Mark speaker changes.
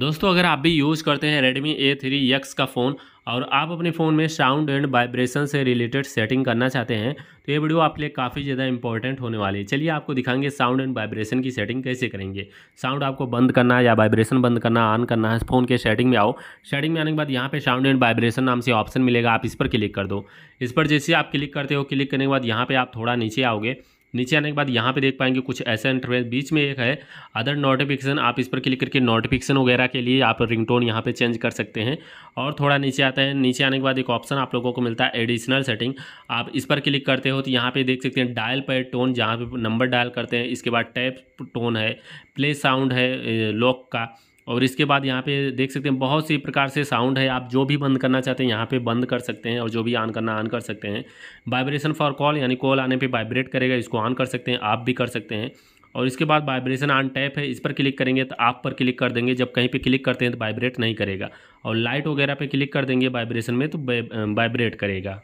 Speaker 1: दोस्तों अगर आप भी यूज़ करते हैं Redmi थ्री X का फ़ोन और आप अपने फ़ोन में साउंड एंड वाइब्रेशन से रिलेटेड सेटिंग करना चाहते हैं तो ये वीडियो आपके लिए काफ़ी ज़्यादा इंपॉर्टेंट होने वाली है चलिए आपको दिखाएंगे साउंड एंड वाइब्रेशन की सेटिंग कैसे करेंगे साउंड आपको बंद करना या वाइब्रेशन बंद करना ऑन करना है फ़ोन के सेटिंग में आओ सेटिंग में आने के बाद यहाँ पे साउंड एंड वाइब्रेशन नाम से ऑप्शन मिलेगा आप इस पर क्लिक कर दो इस पर जैसे आप क्लिक करते हो क्लिक करने के बाद यहाँ पर आप थोड़ा नीचे आओगे नीचे आने के बाद यहाँ पे देख पाएंगे कुछ ऐसे इंटरफेस बीच में एक है अदर नोटिफिकेशन आप इस पर क्लिक करके नोटिफिकेशन वगैरह के लिए आप रिंगटोन यहाँ पे चेंज कर सकते हैं और थोड़ा नीचे आते हैं नीचे आने के बाद एक ऑप्शन आप लोगों को मिलता है एडिशनल सेटिंग आप इस पर क्लिक करते हो तो यहाँ पर देख सकते हैं डायल पर टोन जहाँ पर नंबर डायल करते हैं इसके बाद टैप टोन है प्ले साउंड है लॉक का और इसके बाद यहाँ पे देख सकते हैं बहुत सी प्रकार से साउंड है आप जो भी बंद करना चाहते हैं यहाँ पे बंद कर सकते हैं और जो भी ऑन करना ऑन कर सकते हैं वाइब्रेशन फॉर कॉल यानी कॉल आने पे वाइब्रेट करेगा इसको ऑन कर सकते हैं आप भी कर सकते हैं और इसके बाद वाइब्रेशन ऑन टैप है इस पर क्लिक करेंगे तो आप पर क्लिक कर देंगे जब कहीं पर क्लिक करते हैं तो वाइब्रेट नहीं करेगा और लाइट वगैरह पर क्लिक कर देंगे वाइब्रेशन में तो वाइब्रेट करेगा